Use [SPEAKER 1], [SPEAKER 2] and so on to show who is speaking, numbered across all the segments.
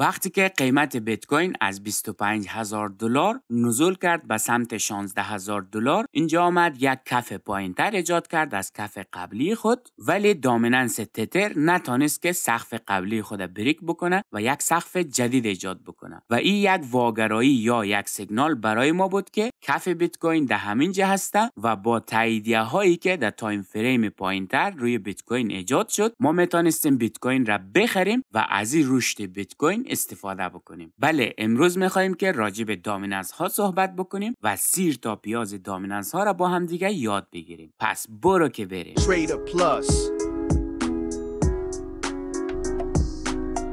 [SPEAKER 1] وقتی که قیمت بیت کوین از 25 هزار دلار نزول کرد به سمت 16 هزار دلار اینجا آمد یک کف تر ایجاد کرد از کف قبلی خود ولی دامیننس تتر نتانست که سقف قبلی خود بریک بکنه و یک سقف جدید ایجاد بکنه و این یک واگرایی یا یک سیگنال برای ما بود که کف بیت کوین در همین جه هسته و با تاییدیه هایی که در تایم فریم تر روی بیت کوین ایجاد شد ما میتونستیم بیت کوین را بخریم و از این رشد بیت کوین استفاده بکنیم بله امروز میخواهیم که راجع به دامیننس ها صحبت بکنیم و سیر تا پیاز دامیننس ها را با هم دیگه یاد بگیریم پس برو که بریم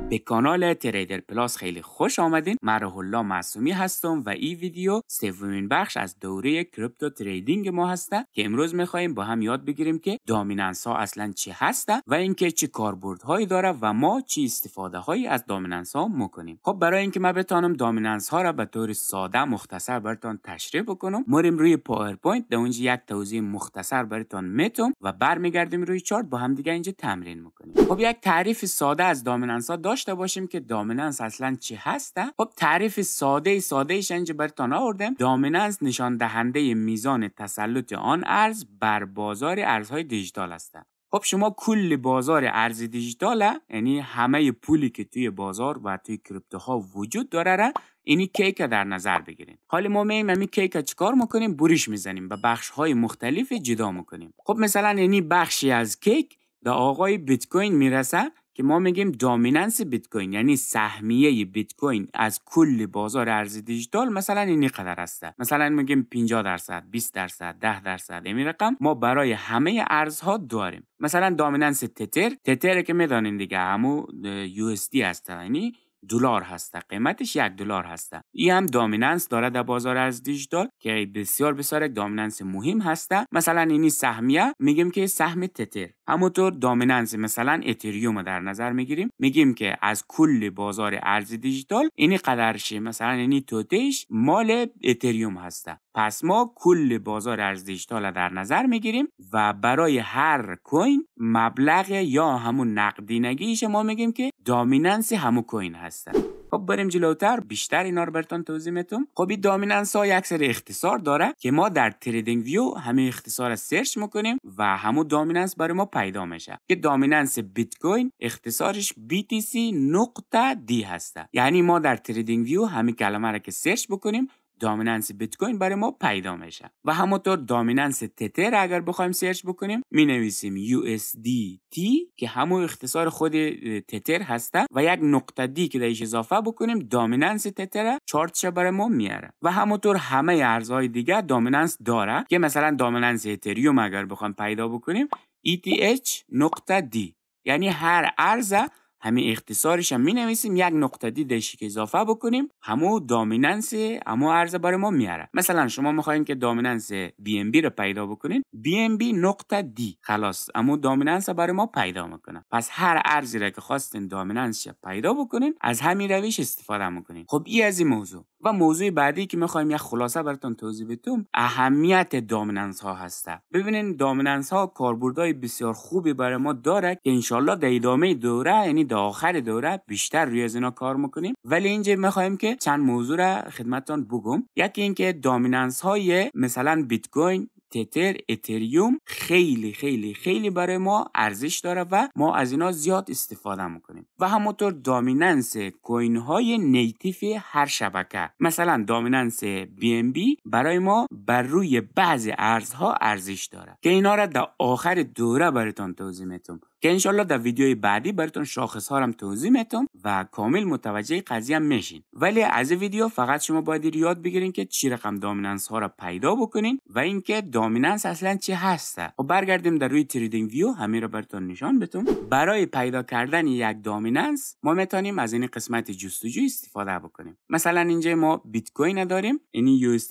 [SPEAKER 1] به کانال تریدر پلاس خیلی خوش آمدین من الله معصومی هستم و این ویدیو سومین بخش از دوره کریپتو تریدینگ ما هسته که امروز میخواییم با هم یاد بگیریم که دامیننس ها اصلا چی هسته و اینکه چه کاربردهایی داره و ما چی استفاده هایی از دامیننس ها میکنیم خب برای اینکه ما بتانم دامیننس ها را به طور ساده مختصر براتون تشریح بکنم مریم روی پاورپوینت در اونجا یک توضیح مختصر براتون میتم و برمیگردیم روی چارت با هم دیگه اینجا تمرین میکنیم خب یک تعریف ساده از دامیننس ها داشته باشیم که دامیننس اصلا چی هسته؟ خب تعریف ساده ساده ایش اینجا براتون آوردم دامیننس نشان دهنده میزان تسلط آن ارز بر بازار ارزهای دیجیتال است. خب شما کل بازار ارز دیجیتال یعنی همه پولی که توی بازار و توی ها وجود داره را اینی کیک در نظر بگیریم حالا ما میم همین یعنی کیک چیکار میکنیم بریش میزنیم و بخش های مختلف جدا میکنیم خب مثلا یعنی بخشی از کیک به آقای بیت کوین میرسه که ما میگیم دامیننس بیت کوین یعنی سهمیه بیت کوین از کل بازار ارز دیجیتال مثلا اینی قدر است مثلا میگیم 50 درصد 20 درصد 10 درصد این رقم ما برای همه ارزها داریم مثلا دامیننس تتر تتر که میدانین دیگه همو یو اس دی هست یعنی دلار هست قیمتش یک دلار هست این هم دامیننس داره در بازار ارز دیجیتال که بسیار بسیار یک مهم هسته مثلا اینی سهمیه میگیم که سهم تتر همونطور دامیننس مثلا اتریوم در نظر میگیریم میگیم که از کل بازار ارز دیجیتال اینی قدرشه مثلا اینی توتش مال اتریوم هسته پس ما کل بازار ارز دیجیتال در نظر میگیریم و برای هر کوین مبلغ یا همون نقدینگیش ما میگیم که دامیننس همو کوین هستن خب بریم جلوتر بیشتر اینا رو براتون توضیح میتم خب این دامیننس ها یک سری اختصار داره که ما در تریدینگ ویو همه اختصار رو سرچ میکنیم و همو دامیننس برای ما پیدا میشه که دامیننس بیت کوین اختصارش BTC نقطه دی هسته یعنی ما در تریدینگ ویو همه کلمه رو که سرچ بکنیم دامیننس بیت کوین برای ما پیدا میشه و همونطور دامیننس تتر اگر بخوایم سرچ بکنیم می نویسیم USDT که همون اختصار خود تتر هسته و یک نقطه دی که درش اضافه بکنیم دامیننس تتر چارتش برای ما میاره و همونطور همه ارزهای دیگه دامیننس داره که مثلا دامیننس اتریوم اگر بخوایم پیدا بکنیم ETH نقطه دی یعنی هر ارزه همین اختصارش هم می نویسیم یک نقطه دیدش که اضافه بکنیم همو دامیننس اما عرضه برای ما میاره مثلا شما میخواین که دامیننس بی ام بی رو پیدا بکنین بی ام بی نقطه دی خلاص اما دامیننس برای ما پیدا میکنه پس هر ارزی را که خواستین دامیننس پیدا بکنین از همین روش استفاده میکنین خب ای از این موضوع و موضوع بعدی که میخوایم یک خلاصه براتون توضیح بدم اهمیت دامیننس ها هست ببینین دامیننس ها کاربردهای بسیار خوبی برای ما داره که انشالله در ادامه دوره یعنی آخر دوره بیشتر روی از کار میکنیم ولی اینجا میخوایم که چند موضوع را خدمتتان بگم یکی اینکه دامیننس های مثلا بیت کوین تتر اتریوم خیلی خیلی خیلی برای ما ارزش داره و ما از اینا زیاد استفاده میکنیم و همونطور دامیننس کوین های نیتیف هر شبکه مثلا دامیننس بی ام بی برای ما بر روی بعضی ارزها ارزش داره که اینا را در آخر دوره برایتان توضیح میتونم که انشالله در ویدیوی بعدی براتون شاخص ها رو توضیح میتم و کامل متوجه قضیه میشین ولی از ویدیو فقط شما باید یاد بگیرین که چی رقم دامیننس ها را پیدا بکنین و اینکه دامیننس اصلا چی هسته و خب برگردیم در روی تریدینگ ویو همین رو براتون نشان بتم برای پیدا کردن یک دامیننس ما میتونیم از این قسمت جستجو استفاده بکنیم مثلا اینجا ما بیت کوین داریم یعنی یو اس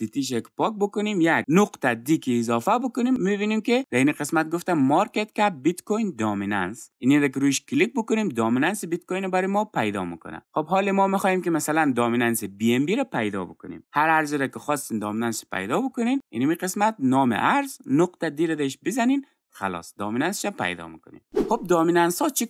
[SPEAKER 1] پاک بکنیم یک نقطه دیک اضافه بکنیم میبینیم که در این قسمت گفتم مارکت کپ بیت کوین دامیننس دامیننس یعنی یک رویش کلیک بکنیم دامیننس بیت کوین برای ما پیدا میکنه خب حال ما میخوایم که مثلا دامیننس بی ام بی رو پیدا بکنیم هر ارزی که خواستین دامیننس پیدا بکنین یعنی اینو می قسمت نام ارز نقطه دیردش بزنین خلاص دامیننس پیدا میکنیم خب دامیننس ها چه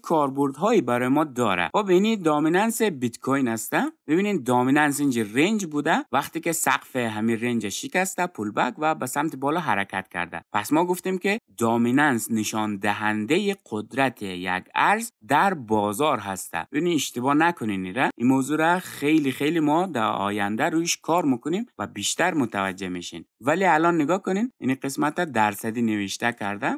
[SPEAKER 1] هایی برای ما داره خب اینی دامیننس بیت کوین هسته ببینین دامیننس اینجا رنج بوده وقتی که سقف همین رنج شکسته پول بک و به سمت بالا حرکت کرده پس ما گفتیم که دامیننس نشان دهنده قدرت یک ارز در بازار هسته ببینین اشتباه نکنین را این موضوع را خیلی خیلی ما در آینده روش کار میکنیم و بیشتر متوجه میشین ولی الان نگاه کنین این قسمت درصدی نوشته کرده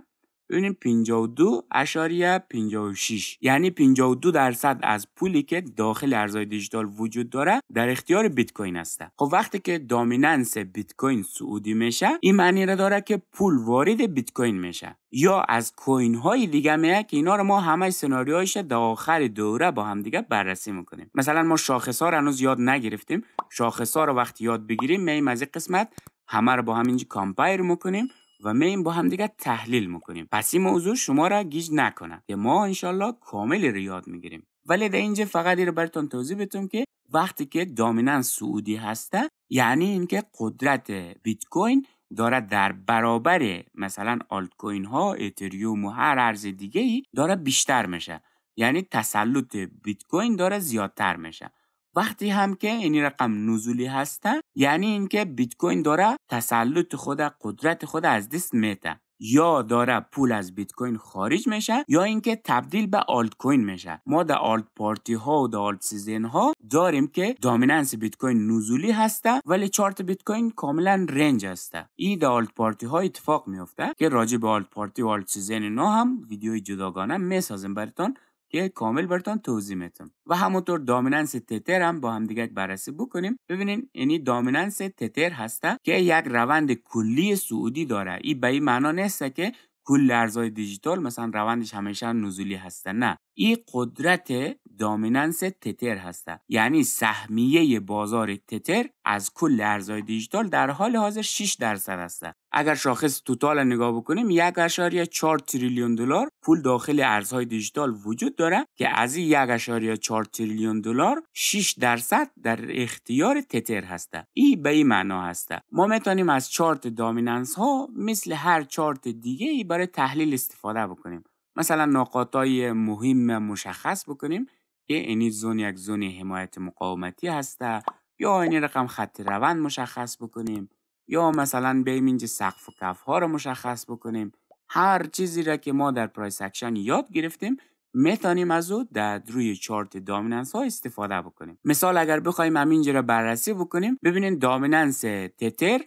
[SPEAKER 1] ببینیم 52 اشاریه 56 یعنی 52 درصد از پولی که داخل ارزهای دیجیتال وجود داره در اختیار بیت کوین است خب وقتی که دامیننس بیت کوین سعودی میشه این معنی را داره که پول وارد بیت کوین میشه یا از کوین های دیگه میاد که اینا رو ما همه سناریوهاش در آخر دوره با هم دیگه بررسی میکنیم مثلا ما شاخص ها هنوز یاد نگرفتیم شاخص ها رو وقتی یاد بگیریم میایم از قسمت همه رو با همینجا کامپایر میکنیم و میم با همدیگه تحلیل میکنیم پس این موضوع شما را گیج نکنه که ما انشالله کامل رو یاد میگیریم ولی در اینجا فقط این براتون توضیح بدم که وقتی که دامینن سعودی هسته یعنی اینکه قدرت بیت کوین داره در برابر مثلا آلت کوین ها اتریوم و هر ارز دیگه ای داره بیشتر میشه یعنی تسلط بیت کوین داره زیادتر میشه وقتی هم که این رقم نزولی هستن یعنی اینکه بیت کوین داره تسلط خود قدرت خود از دست میده یا داره پول از بیت کوین خارج میشه یا اینکه تبدیل به آلت کوین میشه ما در آلت پارتی ها و در آلت سیزن ها داریم که دامیننس بیت کوین نزولی هسته ولی چارت بیت کوین کاملا رنج هسته این در آلت پارتی ها اتفاق میفته که راجع به آلت پارتی و آلت سیزن هم ویدیوی جداگانه میسازیم براتون که کامل براتون توضیح میتم و همونطور دامیننس تتر هم با هم دیگه بررسی بکنیم ببینین یعنی دامیننس تتر هسته که یک روند کلی سعودی داره این به این معنا نیست که کل ارزهای دیجیتال مثلا روندش همیشه نزولی هسته نه این قدرت دامیننس تتر هستند یعنی سهمیه بازار تتر از کل ارزهای دیجیتال در حال حاضر 6 درصد هستند اگر شاخص توتال نگاه بکنیم یک تریلیون دلار پول داخل ارزهای دیجیتال وجود داره که از این یک تریلیون دلار 6 درصد در اختیار تتر هسته این به این معنا هسته ما میتونیم از چارت دامیننس ها مثل هر چارت دیگه ای برای تحلیل استفاده بکنیم مثلا نقاط های مهم مشخص بکنیم اینی زون یک زون حمایت مقاومتی هسته یا این رقم خط روند مشخص بکنیم یا مثلا بیم اینجا سقف و کف ها رو مشخص بکنیم هر چیزی را که ما در پرایس اکشن یاد گرفتیم میتانیم از او در روی چارت دامیننس ها استفاده بکنیم مثال اگر بخوایم همینجا را بررسی بکنیم ببینین دامیننس تتر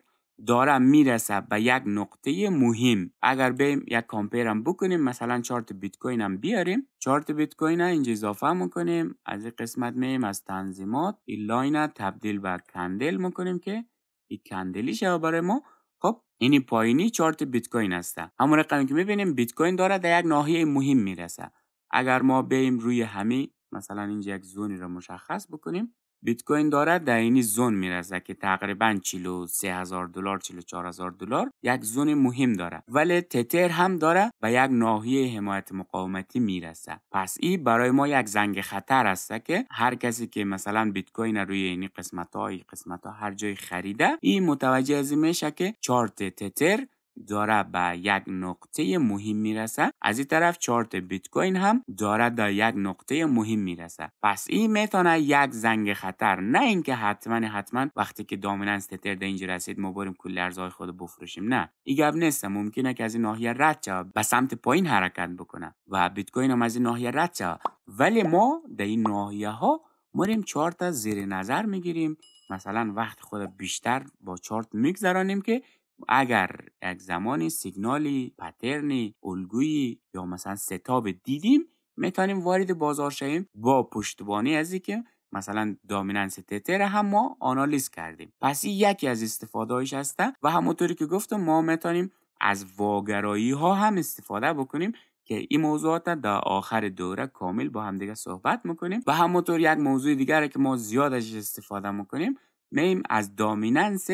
[SPEAKER 1] دارم میرسه به یک نقطه مهم اگر بیم یک هم بکنیم مثلا چارت بیت کوین هم بیاریم چارت بیت کوین اینجا اضافه میکنیم از این قسمت میایم از تنظیمات این لاین تبدیل به کندل میکنیم که این کندلی شه برای ما خب این پایینی چارت بیت کوین هست همون رقمی که میبینیم بیت کوین داره در یک ناحیه مهم میرسه اگر ما بیم روی همه مثلا اینجا یک زونی رو مشخص بکنیم بیت کوین دارد در اینی زون میرسه که تقریبا 43 هزار دلار 44 هزار دلار یک زون مهم داره ولی تتر هم داره و یک ناحیه حمایت مقاومتی میرسه پس این برای ما یک زنگ خطر است که هر کسی که مثلا بیت کوین روی این قسمت های قسمت ها هر جای خریده این متوجه از میشه که چارت تتر داره به یک نقطه مهم میرسه از این طرف چارت بیت کوین هم داره دا یک نقطه مهم میرسه پس این میتونه یک زنگ خطر نه اینکه حتما حتما وقتی که دامیننس تتر در اینجا رسید ما بریم کل ارزهای خود بفروشیم نه این گپ نیست ممکنه که از این ناحیه رد شه به سمت پایین حرکت بکنه و بیت کوین هم از این ناحیه رد شه ولی ما در این ناحیه ها مریم چارت زیر نظر میگیریم مثلا وقت خود بیشتر با چارت میگذرانیم که اگر یک زمانی سیگنالی پترنی الگویی یا مثلا ستاب دیدیم میتونیم وارد بازار شویم با پشتبانی ازی که مثلا دامیننس تتر هم ما آنالیز کردیم پس این یکی از هایش هسته و همونطوری که گفتم ما میتونیم از واگرایی ها هم استفاده بکنیم که این موضوعات در آخر دوره کامل با هم دیگه صحبت میکنیم و همونطور یک موضوع دیگر که ما زیادش استفاده میکنیم میم از دامیننس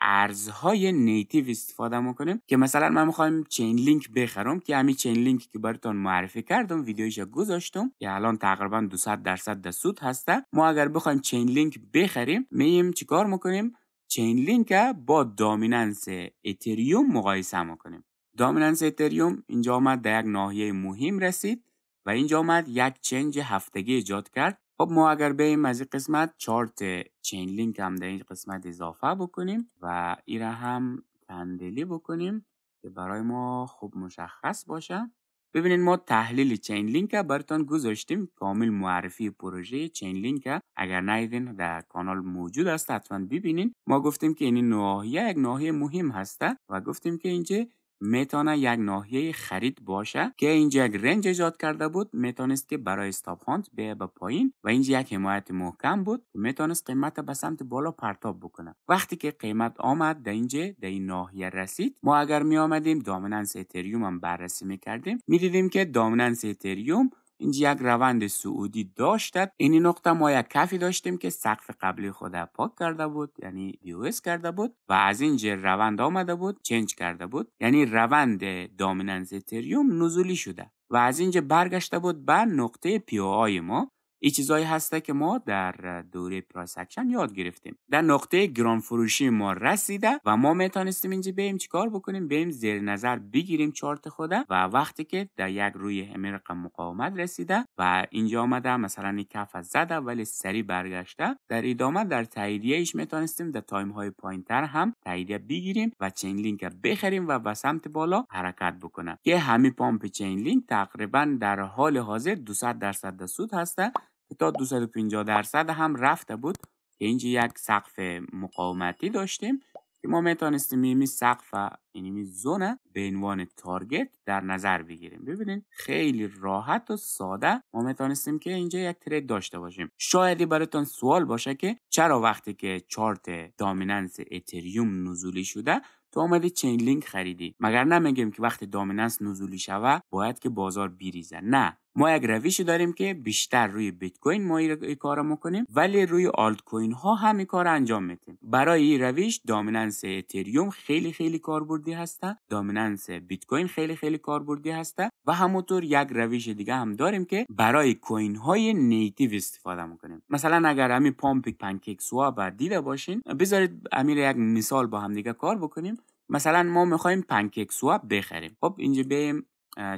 [SPEAKER 1] ارزهای نیتیو استفاده میکنیم که مثلا من میخوایم چین لینک بخرم که همین چین لینک که براتون معرفی کردم ویدیویش گذاشتم که الان تقریبا 200 درصد در سود هسته ما اگر بخوایم چین لینک بخریم میم چیکار میکنیم چین لینک با دامیننس اتریوم مقایسه میکنیم دامیننس اتریوم اینجا آمد در یک ناحیه مهم رسید و اینجا آمد یک چنج هفتگی ایجاد کرد خب ما اگر بریم از این قسمت چارت چین لینک هم در این قسمت اضافه بکنیم و ای را هم تندلی بکنیم که برای ما خوب مشخص باشه ببینید ما تحلیل چین لینک براتون گذاشتیم کامل معرفی پروژه چین لینک اگر نایدین در کانال موجود است حتما ببینید. ما گفتیم که این ناحیه یک ناحیه مهم هسته و گفتیم که اینجا میتونه یک ناحیه خرید باشه که اینجا یک رنج ایجاد کرده بود میتونست که برای استاپ هانت بیه به پایین و اینجا یک حمایت محکم بود که میتونست قیمت به سمت بالا پرتاب بکنه وقتی که قیمت آمد در اینجا در این ناحیه رسید ما اگر می آمدیم دامیننس اتریوم هم بررسی میکردیم میدیدیم که دامیننس اتریوم اینجا یک روند سعودی داشتد این نقطه ما یک کفی داشتیم که سقف قبلی خود پاک کرده بود یعنی بیوس کرده بود و از اینجا روند آمده بود چنج کرده بود یعنی روند دامیننس تریوم نزولی شده و از اینجا برگشته بود به نقطه پی ما این چیزهایی هسته که ما در دوره پرایس یاد گرفتیم در نقطه گرانفروشی فروشی ما رسیده و ما میتونستیم اینجا بریم چیکار بکنیم بریم زیر نظر بگیریم چارت خوده و وقتی که در یک روی همه رقم مقاومت رسیده و اینجا آمده مثلا این کف زده ولی سری برگشته در ادامه در ایش میتونستیم در تایم های پایین تر هم تاییدیه بگیریم و چین بخریم و به سمت بالا حرکت بکنه که همین پامپ چین لینک تقریبا در حال حاضر 200 درصد سود هسته تا 250 درصد هم رفته بود که اینجا یک سقف مقاومتی داشتیم که ما میتونستیم این سقف این یعنی زون به عنوان تارگت در نظر بگیریم ببینید خیلی راحت و ساده ما میتونستیم که اینجا یک ترید داشته باشیم شاید براتون سوال باشه که چرا وقتی که چارت دامیننس اتریوم نزولی شده تو آمدی چین لینک خریدی مگر نمیگیم که وقتی دامیننس نزولی شوه باید که بازار بیریزه نه ما یک روشی داریم که بیشتر روی بیت کوین ما این کارو میکنیم ولی روی آلت کوین ها هم این کار انجام میدیم برای این روش دامیننس اتریوم خیلی خیلی کاربردی هسته دامیننس بیت کوین خیلی خیلی کاربردی هسته و همونطور یک روش دیگه هم داریم که برای کوین های نیتیو استفاده میکنیم مثلا اگر همین پامپ پنکیک سواب دیده باشین بذارید امیر یک مثال با هم دیگه کار بکنیم مثلا ما میخوایم پنکیک سواب بخریم خب اینجا بیم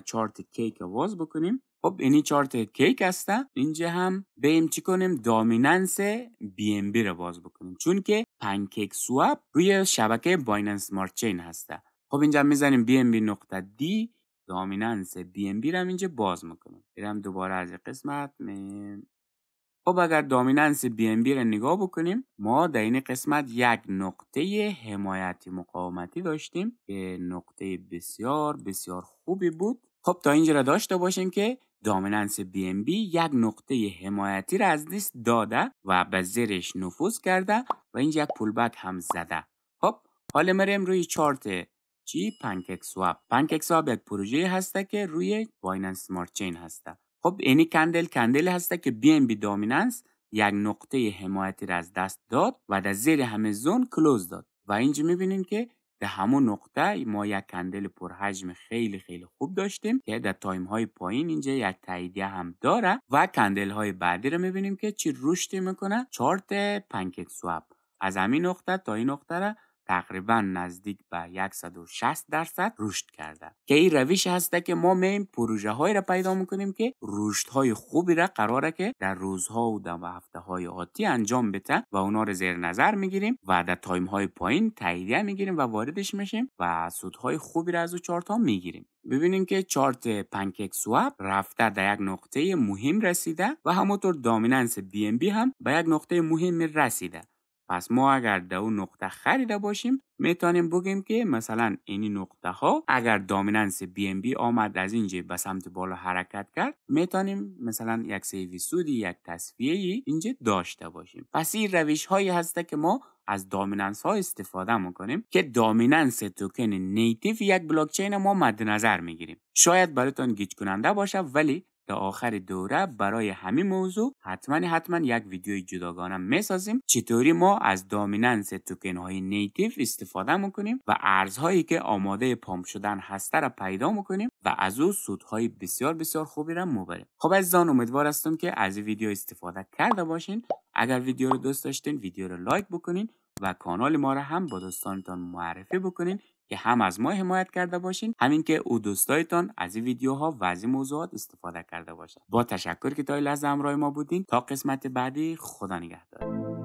[SPEAKER 1] چارت کیک واز بکنیم خب اینی چارت کیک هستن اینجا هم بیم چی کنیم دامیننس بی ام بی رو باز بکنیم چون که پنکیک سواب روی شبکه بایننس مارچین هسته خب اینجا میزنیم بی ام بی نقطه دی دامیننس بی ام بی رو اینجا باز میکنیم بیرم دوباره از قسمت من خب اگر دامیننس بی ام بی رو نگاه بکنیم ما در این قسمت یک نقطه حمایتی مقاومتی داشتیم که نقطه بسیار بسیار خوبی بود خب تا اینجا را داشته باشیم که دامننس بی ام بی یک نقطه حمایتی را از دست داده و به زیرش نفوذ کرده و اینجا یک پولبک هم زده خب حالا مریم روی چارت چی پنکک سواب پنکک سواب یک پروژه هسته که روی بایننس سمارت چین هسته خب اینی کندل کندل هسته که بی ام بی دامیننس یک نقطه حمایتی را از دست داد و در زیر همه زون کلوز داد و اینجا میبینیم که در همون نقطه ما یک کندل پرحجم خیلی خیلی خوب داشتیم که در تایم های پایین اینجا یک تاییدیه هم داره و کندل های بعدی رو میبینیم که چی رشد میکنه چارت پنکت سواب از همین نقطه تا این نقطه رو تقریبا نزدیک به 160 درصد رشد کرده که این روش هسته که ما میم پروژه های را پیدا میکنیم که رشد های خوبی را قراره که در روزها و در هفته های آتی انجام بده و اونا رو زیر نظر میگیریم و در تایم های پایین تاییدیه میگیریم و واردش میشیم و سودهای خوبی را از او چارت ها میگیریم ببینیم که چارت پنکک سواب رفته در یک نقطه مهم رسیده و همونطور دامیننس بی ام بی هم به یک نقطه مهم رسیده پس ما اگر اون نقطه خریده باشیم میتونیم بگیم که مثلا این نقطه ها اگر دامیننس بی ام بی آمد از اینجا به سمت بالا حرکت کرد میتونیم مثلا یک سیوی سودی یک تصفیه اینجا داشته باشیم پس این روش هایی هسته که ما از دامیننس ها استفاده میکنیم که دامیننس توکن نیتیو یک بلاکچین ما مد نظر میگیریم شاید براتون گیج کننده باشه ولی تا آخر دوره برای همین موضوع حتما حتما یک ویدیو جداگانه میسازیم چطوری ما از دامیننس توکن های نیتیو استفاده میکنیم و ارزهایی که آماده پامپ شدن هسته را پیدا میکنیم و از او سودهای بسیار بسیار خوبی را میبریم خب عزیزان امیدوار هستم که از ویدیو استفاده کرده باشین اگر ویدیو رو دوست داشتین ویدیو رو لایک بکنین و کانال ما را هم با دوستانتان معرفی بکنین که هم از ما حمایت کرده باشین همین که او دوستایتان از این ویدیوها و از این موضوعات استفاده کرده باشند با تشکر که تا لحظه همراه ما بودین تا قسمت بعدی خدا نگهدار